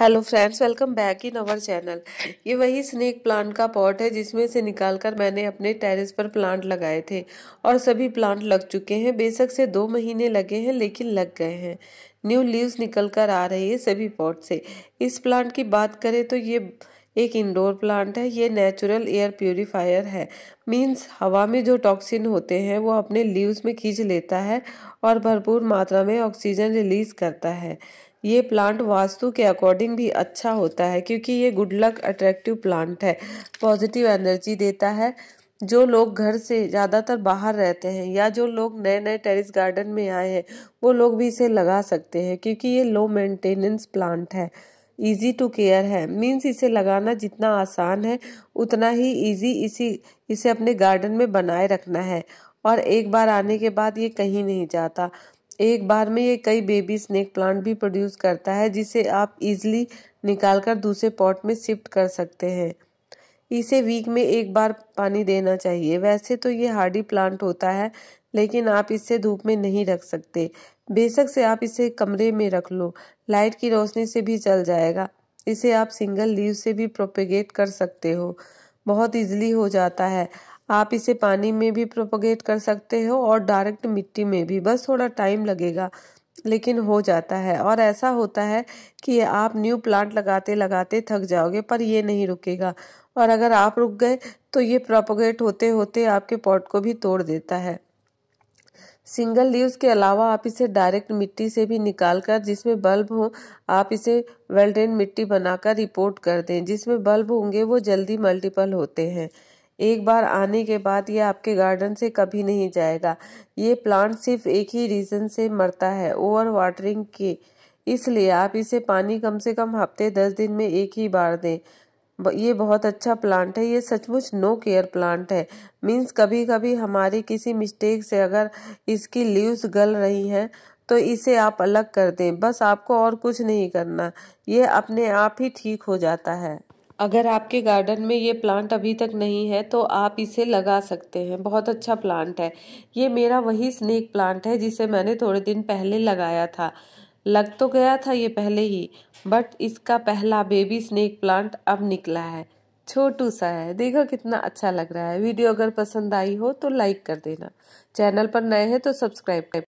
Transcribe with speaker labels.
Speaker 1: hello friends welcome back in our channel ये वही snake plant का पॉट है जिसमें से निकालकर मैंने अपने टेरेस पर प्लांट लगाए थे और सभी प्लांट लग चुके हैं बेशक से दो महीने लगे हैं लेकिन लग गए हैं न्यू लीव्स निकल कर आ रही है सभी पॉट से इस प्लांट की बात करें तो ये एक इंडोर प्लांट है ये नेचुरल एयर प्योरीफायर है मीन्स हवा में जो टॉक्सिन होते हैं वो अपने लीव्स में खींच लेता है और भरपूर मात्रा में ऑक्सीजन रिलीज करता है ये प्लांट वास्तु के अकॉर्डिंग भी अच्छा होता है क्योंकि ये गुड लक अट्रैक्टिव प्लांट है पॉजिटिव एनर्जी देता है जो लोग घर से ज़्यादातर बाहर रहते हैं या जो लोग नए नए टेरिस गार्डन में आए हैं वो लोग भी इसे लगा सकते हैं क्योंकि ये लो मेंटेनेंस प्लांट है इजी टू केयर है मीन्स इसे लगाना जितना आसान है उतना ही इजी इसी इसे अपने गार्डन में बनाए रखना है और एक बार आने के बाद ये कहीं नहीं जाता एक बार में ये कई बेबी स्नेक प्लांट भी प्रोड्यूस करता है जिसे आप निकाल निकालकर दूसरे पॉट में शिफ्ट कर सकते हैं इसे वीक में एक बार पानी देना चाहिए वैसे तो ये हार्डी प्लांट होता है लेकिन आप इसे धूप में नहीं रख सकते बेशक से आप इसे कमरे में रख लो लाइट की रोशनी से भी चल जाएगा इसे आप सिंगल लीव से भी प्रोपेगेट कर सकते हो बहुत इजली हो जाता है आप इसे पानी में भी प्रोपोगेट कर सकते हो और डायरेक्ट मिट्टी में भी बस थोड़ा टाइम लगेगा लेकिन हो जाता है और ऐसा होता है कि आप न्यू प्लांट लगाते लगाते थक जाओगे पर ये नहीं रुकेगा और अगर आप रुक गए तो ये प्रोपोगेट होते होते आपके पॉट को भी तोड़ देता है सिंगल लीव्स के अलावा आप इसे डायरेक्ट मिट्टी से भी निकाल कर जिसमें बल्ब हो आप इसे वेल मिट्टी बनाकर रिपोर्ट कर दें जिसमें बल्ब होंगे वो जल्दी मल्टीपल होते हैं एक बार आने के बाद यह आपके गार्डन से कभी नहीं जाएगा ये प्लांट सिर्फ एक ही रीज़न से मरता है ओवर वाटरिंग के इसलिए आप इसे पानी कम से कम हफ्ते दस दिन में एक ही बार दें ये बहुत अच्छा प्लांट है ये सचमुच नो केयर प्लांट है मीन्स कभी कभी हमारी किसी मिस्टेक से अगर इसकी लीव्स गल रही हैं तो इसे आप अलग कर दें बस आपको और कुछ नहीं करना ये अपने आप ही ठीक हो जाता है अगर आपके गार्डन में ये प्लांट अभी तक नहीं है तो आप इसे लगा सकते हैं बहुत अच्छा प्लांट है ये मेरा वही स्नेक प्लांट है जिसे मैंने थोड़े दिन पहले लगाया था लग तो गया था ये पहले ही बट इसका पहला बेबी स्नेक प्लांट अब निकला है छोटू सा है देखो कितना अच्छा लग रहा है वीडियो अगर पसंद आई हो तो लाइक कर देना चैनल पर नए हैं तो सब्सक्राइब